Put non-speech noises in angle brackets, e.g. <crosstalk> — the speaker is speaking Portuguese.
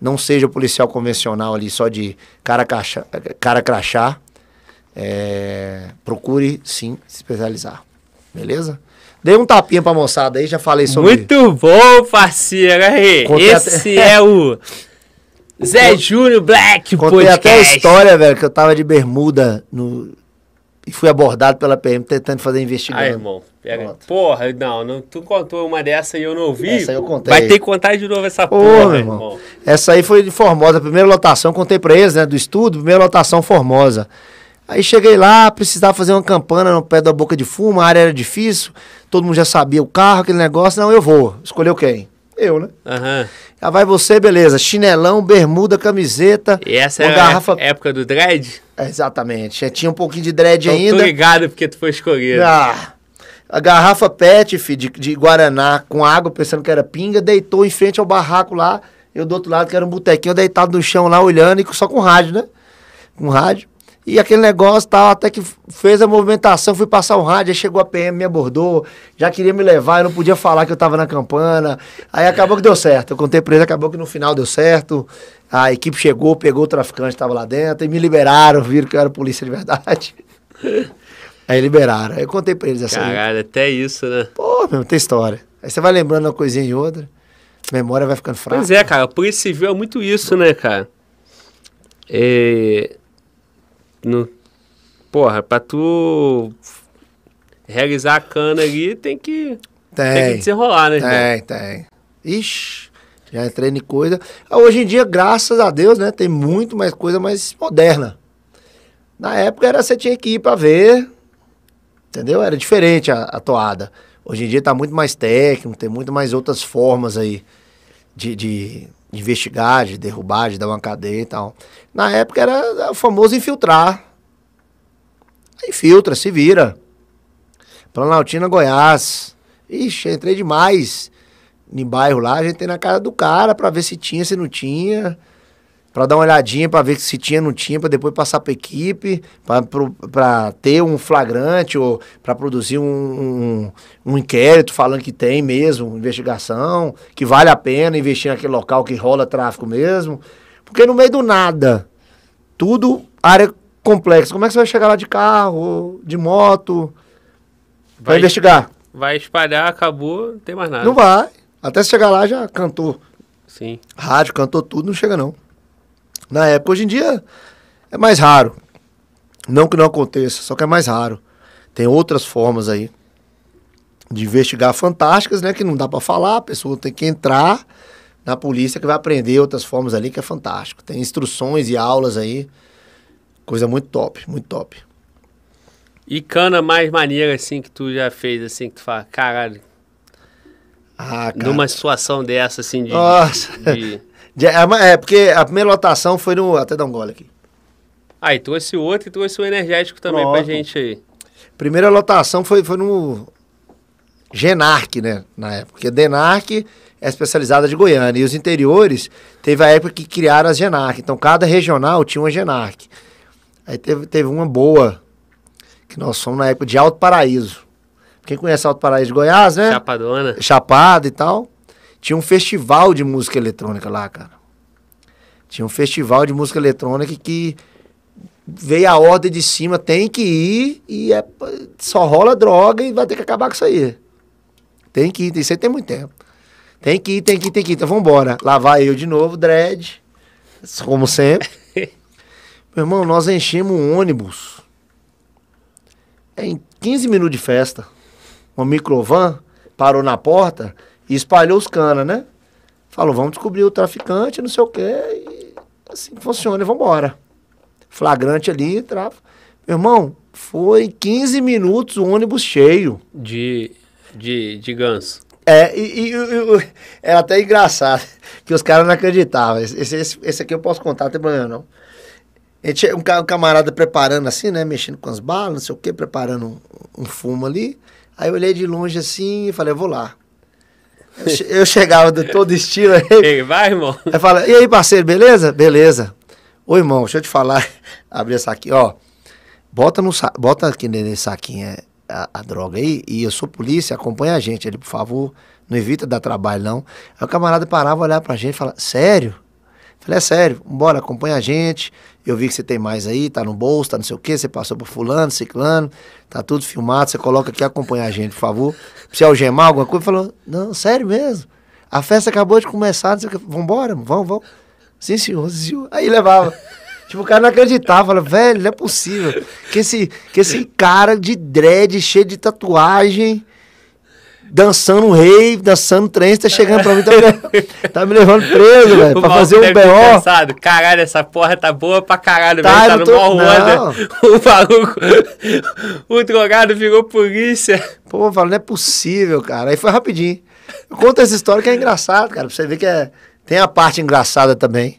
não seja policial convencional ali só de cara, caixa, cara crachá. É, procure sim se especializar. Beleza? Dei um tapinha pra moçada aí, já falei sobre Muito bom, parceiro. Esse até... é o <laughs> Zé Júnior Black Contei Podcast. até a história, velho, que eu tava de bermuda no e fui abordado pela PM tentando fazer investigação. Ah, irmão, pega. Porra, não, não, tu contou uma dessa e eu não ouvi. Essa eu contei. Vai ter que contar de novo essa porra, porra irmão. irmão. Essa aí foi de Formosa, primeira lotação, contei pra eles, né, do estudo, primeira lotação Formosa. Aí cheguei lá, precisava fazer uma campana no pé da boca de fumo, a área era difícil, todo mundo já sabia o carro, aquele negócio. Não, eu vou. Escolheu quem? Eu, né? Uhum. Ah, vai você, beleza. Chinelão, bermuda, camiseta. E essa é garrafa... a época do dread? É, exatamente. Já é, tinha um pouquinho de dread ainda. obrigado porque tu foi escolhido. Ah, a garrafa PET, filho, de, de Guaraná com água, pensando que era pinga, deitou em frente ao barraco lá. Eu do outro lado, que era um botequinho, deitado no chão lá, olhando, e só com rádio, né? Com rádio. E aquele negócio tal, até que fez a movimentação, fui passar o um rádio, aí chegou a PM, me abordou, já queria me levar, eu não podia falar que eu tava na campana. Aí acabou que deu certo. Eu contei pra eles, acabou que no final deu certo. A equipe chegou, pegou o traficante que tava lá dentro e me liberaram, viram que eu era polícia de verdade. <laughs> aí liberaram. Aí eu contei pra eles essa Caralho, até isso, né? Pô, meu, tem história. Aí você vai lembrando uma coisinha e outra, memória vai ficando fraca. Pois é, cara, a polícia civil é muito isso, né, cara? É no porra, pra tu realizar a cana ali, tem que. Tem. Tem que desenrolar, né? Tem, gente? tem. Ixi, já entrei em coisa. Ah, hoje em dia, graças a Deus, né? Tem muito mais coisa mais moderna. Na época era você tinha que ir pra ver. Entendeu? Era diferente a, a toada. Hoje em dia tá muito mais técnico, tem muito mais outras formas aí de, de investigar, de derrubar, de dar uma cadeia e tal. Na época era o famoso infiltrar. infiltra, se vira. Planaltina, Goiás. Ixi, entrei demais em bairro lá, a gente tem na cara do cara para ver se tinha, se não tinha para dar uma olhadinha, para ver se tinha, não tinha, para depois passar para equipe, para ter um flagrante ou para produzir um, um, um, inquérito falando que tem mesmo investigação, que vale a pena investir naquele local que rola tráfico mesmo. Porque no meio do nada, tudo área complexa. Como é que você vai chegar lá de carro, de moto, para investigar? Vai espalhar, acabou, não tem mais nada. Não vai. Até chegar lá já cantou. Sim. Rádio, cantou tudo, não chega não na época. Hoje em dia é mais raro. Não que não aconteça, só que é mais raro. Tem outras formas aí de investigar fantásticas, né? Que não dá para falar, a pessoa tem que entrar na polícia que vai aprender outras formas ali, que é fantástico. Tem instruções e aulas aí. Coisa muito top, muito top. E cana mais maneira, assim, que tu já fez, assim, que tu fala, caralho. Ah, cara. Numa situação dessa, assim, de. Nossa! De... É, é, porque a primeira lotação foi no. Até dar um gole aqui. Aí ah, trouxe outro e trouxe o energético também Pronto. pra gente aí. Primeira lotação foi, foi no Genarc, né? Na época. Porque Denarc é especializada de Goiânia. E os interiores, teve a época que criaram as Genarc. Então, cada regional tinha uma Genarc. Aí teve, teve uma boa, que nós fomos na época de Alto Paraíso. Quem conhece Alto Paraíso de Goiás, né? Chapadona. Chapada e tal. Tinha um festival de música eletrônica lá, cara. Tinha um festival de música eletrônica que veio a ordem de cima, tem que ir e é, só rola droga e vai ter que acabar com isso aí. Tem que ir, isso aí tem muito tempo. Tem que ir, tem que ir, tem que ir. Então vambora. Lá vai eu de novo, dread. Como sempre. <laughs> Meu irmão, nós enchemos um ônibus. Em 15 minutos de festa. Uma microvan parou na porta e espalhou os canas, né? Falou, vamos descobrir o traficante, não sei o quê. E assim funciona, e vambora. Flagrante ali, trava. Meu irmão, foi 15 minutos o ônibus cheio. De, de, de ganso. É, e, e, é até engraçado, <laughs> que os caras não acreditavam. Esse, esse, esse aqui eu posso contar, não tem problema não. Gente, um, um camarada preparando assim, né? Mexendo com as balas, não sei o quê, preparando um, um fumo ali. Aí eu olhei de longe assim e falei, eu vou lá. Eu chegava de todo estilo. Aí, <laughs> vai, irmão. Aí fala, e aí, parceiro, beleza? Beleza. Ô, irmão, deixa eu te falar. <laughs> Abri essa aqui, ó. Bota, no, sa... bota aqui nesse saquinho é, a, a, droga aí. E eu sou polícia, acompanha a gente ele por favor. Não evita dar trabalho, não. Aí o camarada parava, olhava pra gente e falava, sério? Falei, é sério, bora, acompanha a gente. Eu vi que você tem mais aí, tá no bolso, tá não sei o quê, você passou por fulano, ciclano, tá tudo filmado, você coloca aqui, acompanha a gente, por favor. Se algemar alguma coisa, falou, não, sério mesmo. A festa acabou de começar, não sei o quê. Vambora, vamos, vamos. Sim, senhor, sim, senhor. Aí levava. <laughs> Tipo, o cara não acreditava, falava, velho, não é possível. Que esse, que esse cara de dread, cheio de tatuagem, dançando um rei, dançando trance, tá chegando pra mim, tá me, tá me levando preso, <laughs> velho, pra fazer um B.O. Pensado, caralho, essa porra tá boa pra caralho, tá, velho, tá no tô... mau onda. <laughs> O maluco, o drogado virou polícia. Pô, eu falo, não é possível, cara. Aí foi rapidinho. Conta essa história que é engraçado, cara, pra você ver que é... tem a parte engraçada também.